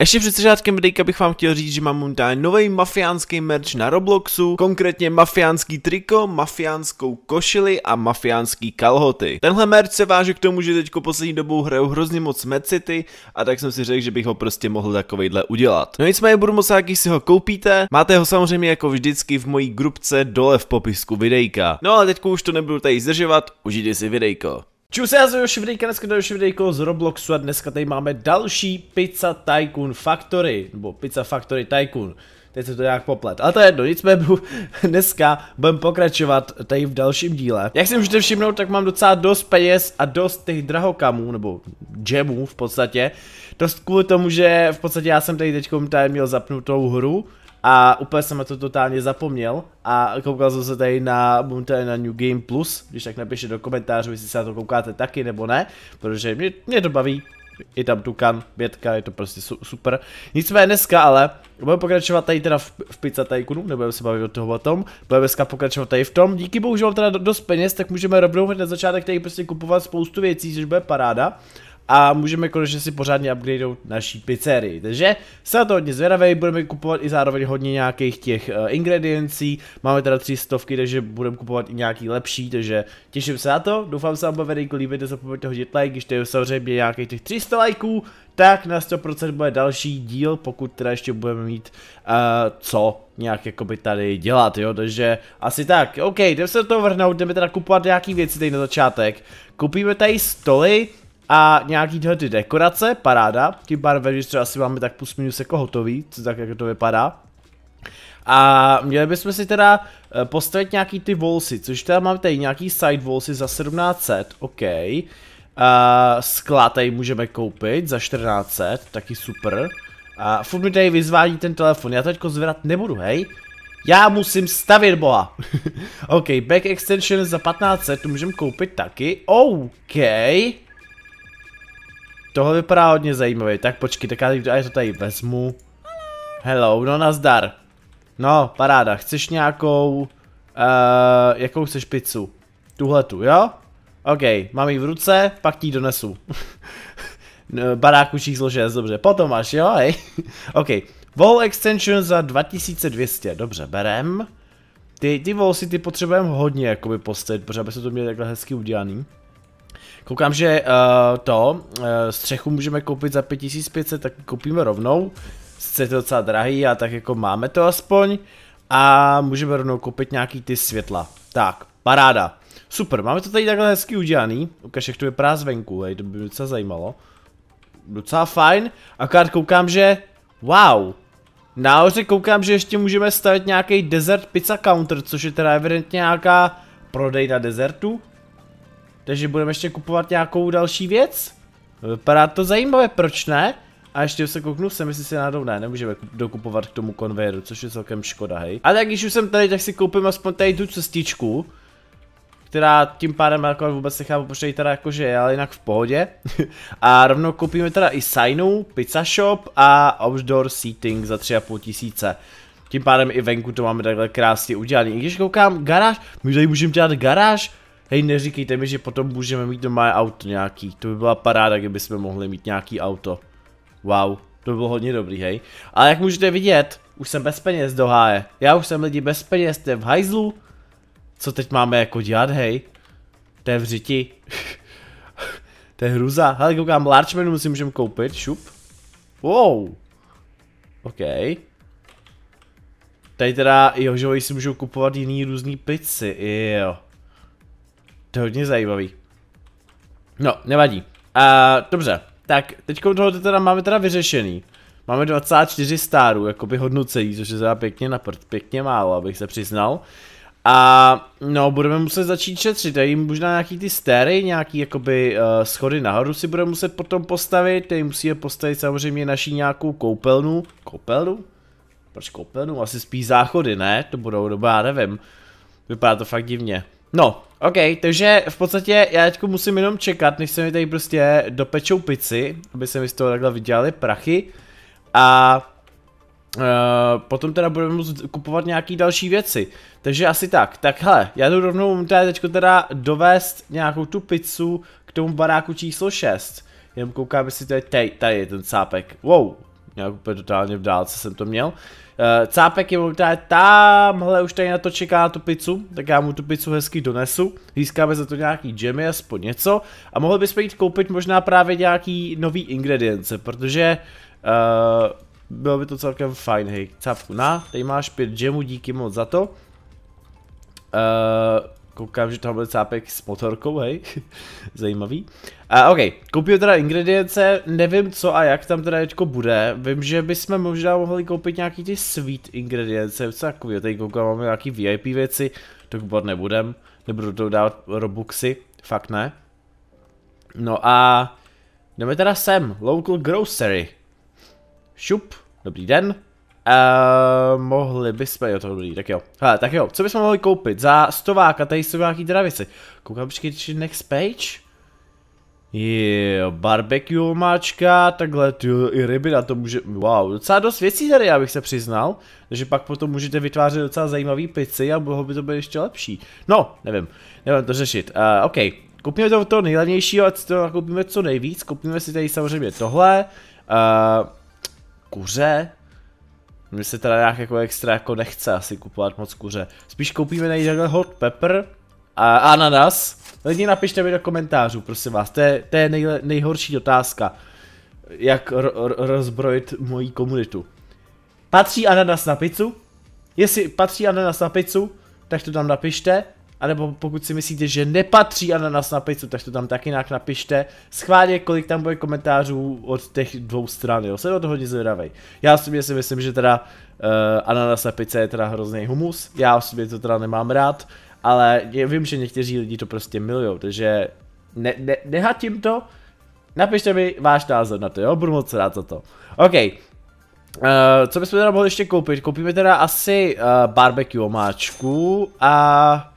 Ještě před začátkem videa bych vám chtěl říct, že mám momentálně nový mafiánský merch na Robloxu, konkrétně mafiánský triko, mafiánskou košili a mafiánský kalhoty. Tenhle merch se váže k tomu, že teď poslední dobou hraju hrozně moc Mad City a tak jsem si řekl, že bych ho prostě mohl takovejhle udělat. No nicméně budu moc rád, si ho koupíte, máte ho samozřejmě jako vždycky v mojí grupce dole v popisku videjka. No ale teď už to nebudu tady zdržovat, užijte si videjko. Čus, já jsem Joši Videjka, dneska další videjko z Robloxu a dneska tady máme další Pizza Tycoon Factory, nebo Pizza Factory Tycoon. Teď se to nějak poplet, ale to je jedno, nicméně dneska budeme pokračovat tady v dalším díle. Jak si můžete všimnout, tak mám docela dost peněz a dost těch drahokamů, nebo džemů v podstatě. Dost kvůli tomu, že v podstatě já jsem tady teď měl zapnutou hru, a úplně jsem na to totálně zapomněl a koukal jsem se tady na, tady na New Game Plus, když tak napište do komentářů, jestli se na to koukáte taky nebo ne, protože mě, mě to baví, je tam Tukan, Bětka, je to prostě su super. Nicméně dneska ale budeme pokračovat tady teda v, v pizza tajkunu, nebudeme se bavit o toho o tom, budeme dneska pokračovat tady v tom. Díky bohužel teda dost peněz, tak můžeme rovnou hned na začátek tady prostě kupovat spoustu věcí, což bude paráda a můžeme konečně si pořádně upgradeout naší pizzerii. Takže se na to hodně zvědavej, budeme kupovat i zároveň hodně nějakých těch uh, ingrediencí, máme teda tři stovky, takže budeme kupovat i nějaký lepší, takže těším se na to, doufám se vám bude videjko líbit, nezapomeňte hodit like, když to je samozřejmě nějakých těch 300 lajků, tak na 100% bude další díl, pokud teda ještě budeme mít uh, co nějak jakoby tady dělat, jo, takže asi tak, ok, jdeme se do toho vrhnout, jdeme teda kupovat nějaký věci tady na začátek, kupíme tady stoly, a nějaký tyhle ty dekorace, paráda, tím pádem ve že asi máme tak plus minus jako hotový, co tak jak to vypadá. A měli bychom si teda eh, postavit nějaký ty volsy, což teda máme tady nějaký side volsy za 1700, ok. Uh, skla tady můžeme koupit za 1400, taky super. A uh, furt mi tady vyzvání ten telefon, já to teďko zvedat nebudu, hej. Já musím stavit boha. ok, back extension za 1500, to můžeme koupit taky, ok. Tohle vypadá hodně zajímavě. Tak počkej, tak já teď, to tady vezmu. Hello, no nazdar. No, paráda, chceš nějakou... Uh, jakou chceš pizzu? Tuhle tu, jo? OK, mám ji v ruce, pak ti ji donesu. Baráku číslo 6, dobře, potom až, jo, hej. OK, wall extension za 2200, dobře, berem. Ty, ty wall si ty potřebujeme hodně jakoby postavit, protože aby se to měli takhle hezky udělaný. Koukám, že uh, to, uh, střechu můžeme koupit za 5500, tak koupíme rovnou. Sice je to docela drahý, a tak jako máme to aspoň. A můžeme rovnou koupit nějaký ty světla. Tak, paráda. Super, máme to tady takhle hezky udělaný. Ukaž, jak to vypadá zvenku, hej, to by mě docela zajímalo. Docela fajn, akorát koukám, že... Wow! Nahoře koukám, že ještě můžeme stavět nějaký desert pizza counter, což je teda evidentně nějaká prodejna desertu. Takže budeme ještě kupovat nějakou další věc. Vypadá to zajímavé, proč ne? A ještě se kouknu sem, jestli si náhodou ne, nemůžeme dokupovat k tomu konvejeru, což je celkem škoda, hej. A tak když už jsem tady, tak si koupím aspoň tady tu cestičku. Která tím pádem jako vůbec nechápu, proč tady teda jakože je, ale jinak v pohodě. a rovnou koupíme teda i Sainu, Pizza Shop a Outdoor Seating za 3,5 tisíce. Tím pádem i venku to máme takhle krásně udělané. I když koukám, garáž, my tady můžeme dělat garáž, Hej, neříkejte mi, že potom můžeme mít doma auto nějaký. To by byla paráda, kdyby jsme mohli mít nějaký auto. Wow, to by bylo hodně dobrý, hej. A jak můžete vidět, už jsem bez peněz do háje. Já už jsem lidi bez peněz, jste v hajzlu. Co teď máme jako dělat, hej? To je v řiti. to je hruza. Hele, koukám, large menu si můžeme koupit, šup. Wow. OK. Tady teda, jo, že si můžou kupovat jiný různý pici, jo to je hodně zajímavý. No, nevadí. Uh, dobře, tak teď tohle teda máme teda vyřešený. Máme 24 stárů, jakoby hodnocení, což je teda pěkně na prd, pěkně málo, abych se přiznal. A no, budeme muset začít šetřit, tady možná nějaký ty stéry, nějaký jakoby uh, schody nahoru si budeme muset potom postavit, tady musíme postavit samozřejmě naší nějakou koupelnu, koupelnu? Proč koupelnu? Asi spíš záchody, ne? To budou doba, nevím. Vypadá to fakt divně. No, OK, takže v podstatě já teďku musím jenom čekat, než se mi tady prostě dopečou pici, aby se mi z toho takhle vydělali prachy. A uh, potom teda budeme muset kupovat nějaký další věci. Takže asi tak. Tak hele, já jdu rovnou teda teďko teda dovést nějakou tu pizzu k tomu baráku číslo 6. Jenom koukám, jestli to je tady, tady je ten cápek. Wow, nějak úplně totálně v dálce jsem to měl. Uh, Eh, Cápek je momentálně tamhle už tady na to čeká na tu pizzu, tak já mu tu pizzu hezky donesu, získáme za to nějaký džemy, aspoň něco a mohli bychom jít koupit možná právě nějaký nový ingredience, protože uh, bylo by to celkem fajn, hej, cápku na, tady máš pět džemů, díky moc za to. Uh, Koukám, že tam byl cápek s motorkou, hej. Zajímavý. A OK, koupil teda ingredience, nevím co a jak tam teda teďko bude. Vím, že bychom možná mohli koupit nějaký ty sweet ingredience, co takový, tady koukám, máme nějaký VIP věci, to kupovat nebudem, nebudu to dávat robuxy, fakt ne. No a jdeme teda sem, local grocery. Šup, dobrý den. Uh, mohli bychom, jo to dobrý, tak jo. Hele, tak jo, co bychom mohli koupit? Za stováka, tady jsou nějaký dravice. Koukám, počkej, next page? Jo, barbecue máčka, takhle ty i ryby na to může, wow, docela dost věcí tady, abych se přiznal, takže pak potom můžete vytvářet docela zajímavý pici a mohlo by to být ještě lepší. No, nevím, nevím to řešit, uh, ok, koupíme to, toho nejlevnějšího, ať to nakoupíme co nejvíc, koupíme si tady samozřejmě tohle, uh, kuře, my se teda nějak jako extra jako nechce asi kupovat moc kuře. Spíš koupíme najít hot pepper a ananas. Lidi napište mi do komentářů, prosím vás, to je, to je nejle, nejhorší otázka, jak ro, rozbrojit moji komunitu. Patří ananas na pizzu? Jestli patří ananas na pizzu, tak to tam napište. A nebo pokud si myslíte, že nepatří ananas na pizzu, tak to tam taky nějak napište. Schválně, kolik tam bude komentářů od těch dvou stran, jo. Jsem o to hodně zvědavý. Já osobně si myslím, že teda uh, ananas na pizza je teda hrozný humus. Já osobně to teda nemám rád, ale vím, že někteří lidi to prostě milujou, takže ne, ne, nehatím to. Napište mi váš názor na to, jo. Budu moc rád za to. OK, Uh, co bychom teda mohli ještě koupit? Koupíme teda asi uh, barbecue omáčku a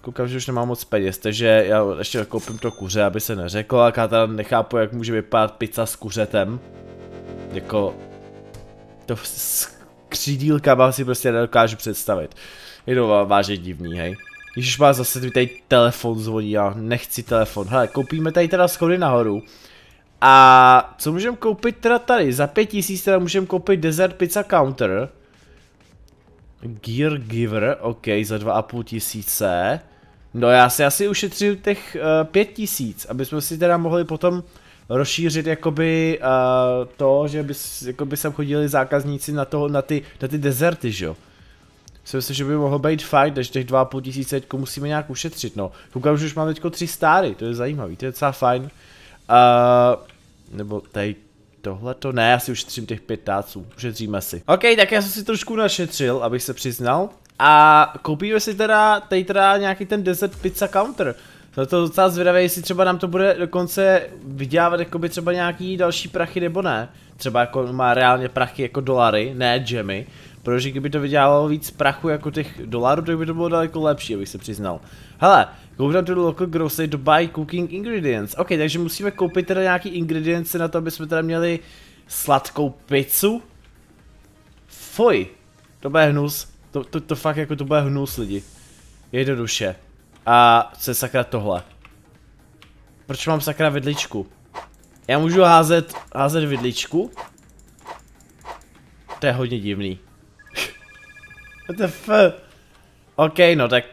Koukám, že už nemám moc peněz, takže já ještě koupím to kuře, aby se neřeklo, a já teda nechápu, jak může vypadat pizza s kuřetem. Jako... To s křídílkama si prostě nedokážu představit. Je to vážně divný, hej. Ježíš má zase tady telefon zvoní, já nechci telefon. Hele, koupíme tady teda schody nahoru. A co můžeme koupit teda tady? Za pět tisíc teda můžeme koupit Desert Pizza Counter. Gear Giver, ok, za 2,5 tisíce. No já si asi ušetřím těch uh, eh, 5 tisíc, aby jsme si teda mohli potom rozšířit jakoby uh, to, že by jakoby sem chodili zákazníci na, toho, na, ty, na ty dezerty, že jo. Myslím si, že by mohlo být fajn, takže těch 2,5 tisíce teďko musíme nějak ušetřit, no. Koukám, že už mám teďko tři stáry, to je zajímavý, to je docela fajn. Uh, nebo tady to Ne, já si třím těch pět táců, ušetříme si. OK, tak já jsem si trošku našetřil, abych se přiznal. A koupíme si teda, tady teda nějaký ten desert pizza counter. je to docela zvědavé, jestli třeba nám to bude dokonce vydělávat jakoby třeba nějaký další prachy nebo ne. Třeba jako má reálně prachy jako dolary, ne džemy. Protože kdyby to vydělalo víc prachu jako těch dolarů, tak by to bylo daleko lepší, abych se přiznal. Hele, Go down to the local grocery to buy cooking ingredients. OK, takže musíme koupit teda nějaký ingredience na to, aby jsme teda měli sladkou pizzu. Foj, to bude hnus. To, to, to fakt jako to bude hnus lidi. Jednoduše. A co je sakra tohle? Proč mám sakra vidličku? Já můžu házet, házet vidličku? To je hodně divný. What the f... OK, no tak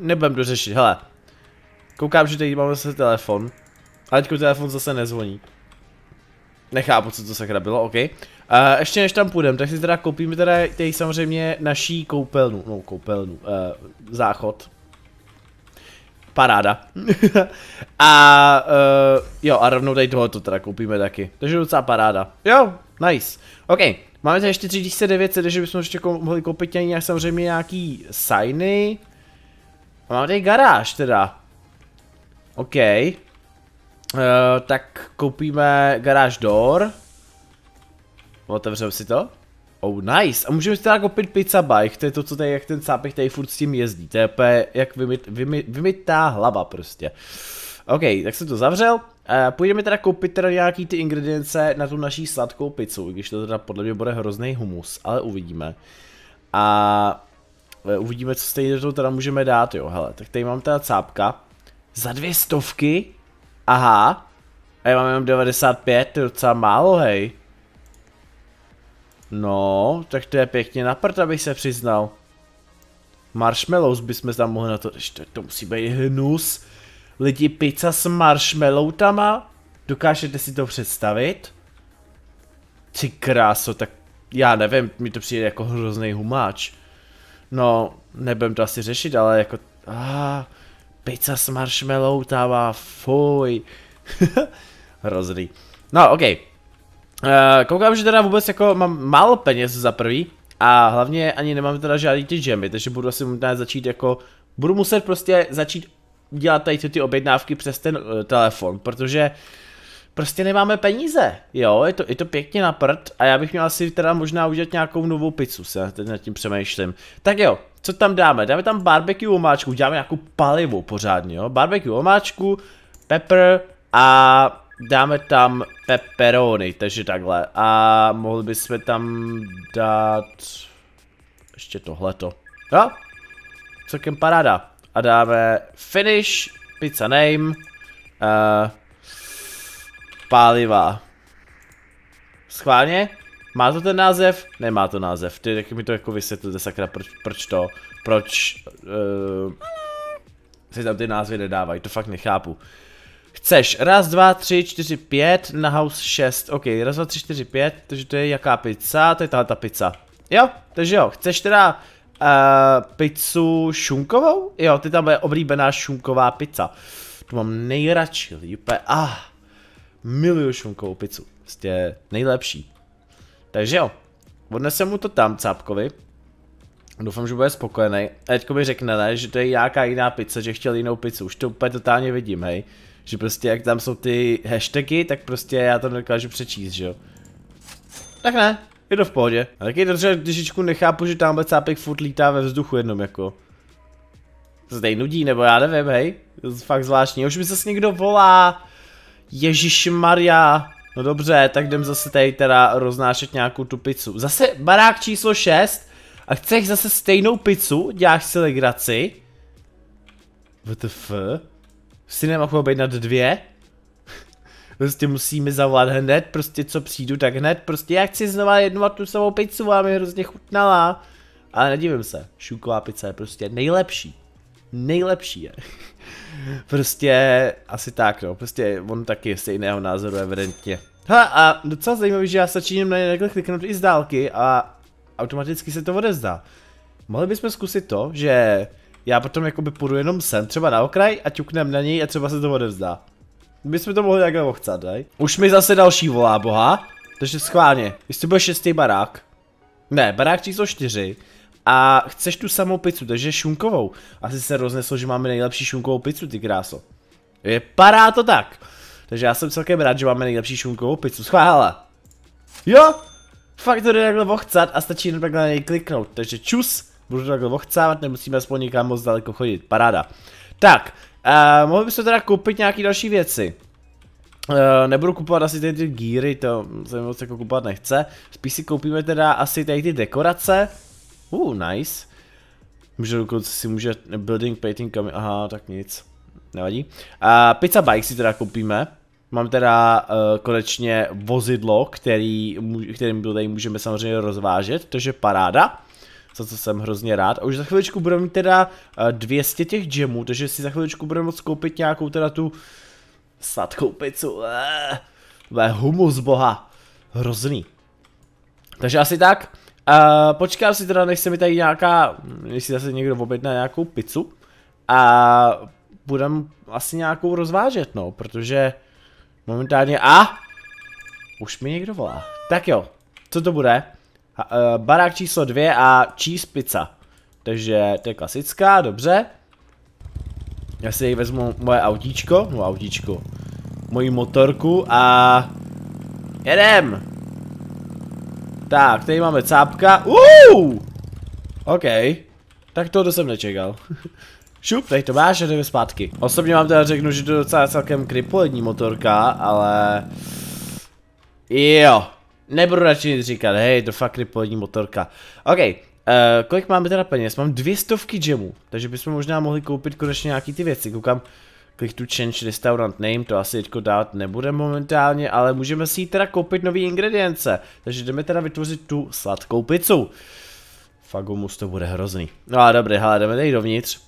nebudem dořešit, hele. Koukám, že teď máme zase telefon. A teďko telefon zase nezvoní. Nechápu, co to sakra bylo, ok. Uh, ještě než tam půjdeme, tak si teda koupíme teda tady samozřejmě naší koupelnu, no koupelnu, uh, záchod. Paráda. a uh, jo, a rovnou tady tohoto teda koupíme taky. Takže docela paráda. Jo, nice. Ok, máme tady ještě 3900, takže bychom ještě mohli koupit nějak samozřejmě nějaký signy. A máme tady garáž teda. OK. Uh, tak koupíme garage door. Otevřeme si to. Oh, nice. A můžeme si teda koupit pizza bike, to je to, co tady, jak ten sápek tady furt s tím jezdí. To je jak vymyt, vymyt, vymytá hlava prostě. OK, tak jsem to zavřel. Uh, půjdeme teda koupit teda nějaký ty ingredience na tu naší sladkou pizzu, i když to teda podle mě bude hrozný humus, ale uvidíme. A eh, uvidíme, co stejně do toho teda můžeme dát, jo, hele. Tak tady mám teda cápka. Za dvě stovky? Aha. A já mám jenom 95, to je docela málo, hej. No, tak to je pěkně na prd, abych se přiznal. Marshmallows bychom tam mohli na to, to, to musí být hnus. Lidi, pizza s marshmallowtama? Dokážete si to představit? Ty kráso, tak já nevím, mi to přijde jako hrozný humáč. No, nebudem to asi řešit, ale jako... Ah. Pizza s marshmallow, tává, fuj. Hrozný. No, ok. Uh, koukám, že teda vůbec jako mám málo peněz za prvý. A hlavně ani nemám teda žádný ty džemy, takže budu asi možná začít jako... Budu muset prostě začít dělat tady ty, ty objednávky přes ten uh, telefon, protože prostě nemáme peníze, jo, je to, je to pěkně na prd a já bych měl asi teda možná udělat nějakou novou pizzu, se nad tím přemýšlím. Tak jo, co tam dáme? Dáme tam barbecue omáčku, uděláme nějakou palivu pořádně, jo? Barbecue omáčku, pepper a dáme tam pepperoni, takže takhle. A mohli bychom tam dát ještě tohleto. Jo? Celkem paráda. A dáme finish, pizza name, uh, paliva. Schválně? Má to ten název? Nemá to název. Ty taky mi to jako vysvětlíte, sakra, proč, proč to? Proč uh, eh, se tam ty názvy nedávají? To fakt nechápu. Chceš raz, dva, tři, čtyři, pět, na house šest. OK, raz, dva, tři, čtyři, pět, takže to je jaká pizza? To je tahle ta pizza. Jo, takže jo, chceš teda uh, pizzu šunkovou? Jo, ty tam je oblíbená šunková pizza. Tu mám nejradši, lidi, úplně, ah, miluju šunkovou pizzu, prostě nejlepší. Takže jo, odnesem mu to tam cápkovi. Doufám, že bude spokojený. A teďko mi řekne, ne, že to je nějaká jiná pizza, že chtěl jinou pizzu. Už to úplně totálně vidím, hej. Že prostě jak tam jsou ty hashtagy, tak prostě já to nedokážu přečíst, že jo. Tak ne, je to v pohodě. A taky dobře, trošičku nechápu, že tamhle cápek furt lítá ve vzduchu jednom jako. To se nudí, nebo já nevím, hej. To je fakt zvláštní. Už mi zase s někdo volá. Ježíš Maria. No dobře, tak jdem zase tady teda roznášet nějakou tu pizzu. Zase barák číslo 6 a chceš zase stejnou pizzu, děláš si legraci. WTF? Si nemohu být nad dvě? prostě musíme zavolat hned, prostě co přijdu, tak hned, prostě já chci znova jednu a tu samou pizzu a mi hrozně chutnala. Ale nedivím se, šuková pizza je prostě nejlepší. Nejlepší je. prostě asi tak, no. Prostě on taky je stejného názoru, evidentně. Ha, a docela zajímavý, že já začínám na ně kliknout i z dálky a automaticky se to odezdá. Mohli bychom zkusit to, že já potom jakoby půjdu jenom sem, třeba na okraj a ťuknem na něj a třeba se to odevzdá. My jsme to mohli takhle ochcat, ne? Už mi zase další volá boha, takže schválně, jestli bude šestý barák. Ne, barák číslo čtyři. A chceš tu samou pizzu, takže šunkovou. Asi se rozneslo, že máme nejlepší šunkovou pizzu, ty kráso. Vypadá to tak. Takže já jsem celkem rád, že máme nejlepší šunkovou pizzu. Schvála. Jo! Fakt to jde takhle vochcat a stačí jenom takhle na něj kliknout. Takže čus, budu to takhle vochcávat, nemusíme aspoň nikam moc daleko chodit. Paráda. Tak, uh, eh, mohli bychom teda koupit nějaké další věci. Uh, nebudu kupovat asi tady ty gíry, to se mi moc jako kupovat nechce. Spíš si koupíme teda asi tady ty dekorace. Uh, nice. Může dokonce si může building, painting, kam... aha, tak nic. Nevadí. A pizza bike si teda koupíme. Mám teda uh, konečně vozidlo, který, kterým tady můžeme samozřejmě rozvážet, to je paráda. Za co jsem hrozně rád. A už za chviličku budeme mít teda uh, eh, 200 těch džemů, takže si za chviličku budeme moct koupit nějakou teda tu sladkou pizzu. Eee, eh, humus boha. Hrozný. Takže asi tak počkám si teda, než se mi tady nějaká, než si zase někdo objedná nějakou pizzu a budem asi nějakou rozvážet, no, protože momentálně, a už mi někdo volá. Tak jo, co to bude? Ha, uh, barák číslo dvě a cheese pizza. Takže to je klasická, dobře. Já si vezmu moje autíčko, no autíčko, moji motorku a jedem! Tak, tady máme cápka. Uuu! OK. Tak to jsem nečekal. Šup, tady to máš a jdeme zpátky. Osobně vám teda řeknu, že to je docela celkem kripolední motorka, ale... Jo. Nebudu radši nic říkat, hej, to fakt kripolední motorka. OK, Uh, kolik máme teda peněz? Mám dvě stovky džemů, takže bychom možná mohli koupit konečně nějaký ty věci. Koukám, Click to change restaurant name, to asi teďko dát nebude momentálně, ale můžeme si teda koupit nové ingredience. Takže jdeme teda vytvořit tu sladkou pizzu. Fagomus to bude hrozný. No a dobrý, hele, jdeme tady dovnitř.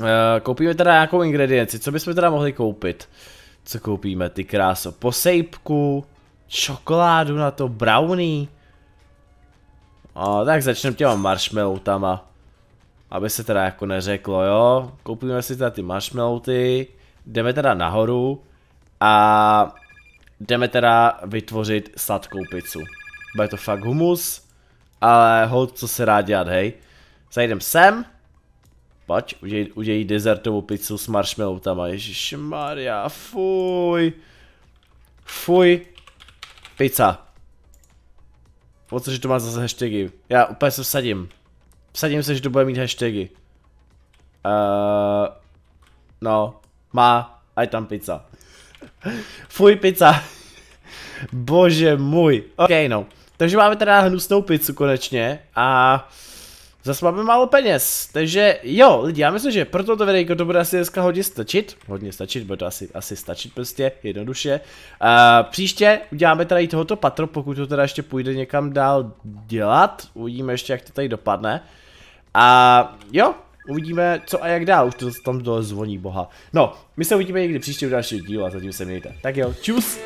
Uh, koupíme teda nějakou ingredienci, co bychom teda mohli koupit? Co koupíme, ty kráso? Posejpku, čokoládu na to, brownie. A, tak začneme těma marshmallowtama aby se teda jako neřeklo, jo, koupíme si teda ty marshmallowty, jdeme teda nahoru a jdeme teda vytvořit sladkou pizzu. Bude to fakt humus, ale hod, co se rád dělat, hej. Zajdem sem, pojď, udělí, udělí desertovou pizzu s marshmallowtama, Maria, fuj. Fuj. Pizza. Pocit, že to má zase hashtagy? Já úplně se vsadím. Vsadím se, že to bude mít hashtagy. Uh, no, má, aj tam pizza. Fuj pizza. Bože můj. Ok, no. Takže máme teda hnusnou pizzu konečně a zase máme málo peněz. Takže jo, lidi, já myslím, že pro toto videjko to bude asi dneska hodně stačit. Hodně stačit, bude to asi, asi stačit prostě, jednoduše. Uh, příště uděláme tady tohoto patro, pokud to teda ještě půjde někam dál dělat. Uvidíme ještě, jak to tady dopadne. A jo, uvidíme, co a jak dál, už to tam dole zvoní, boha. No, my se uvidíme někdy příště u dalšího dílu a zatím se mějte. Tak jo, čus!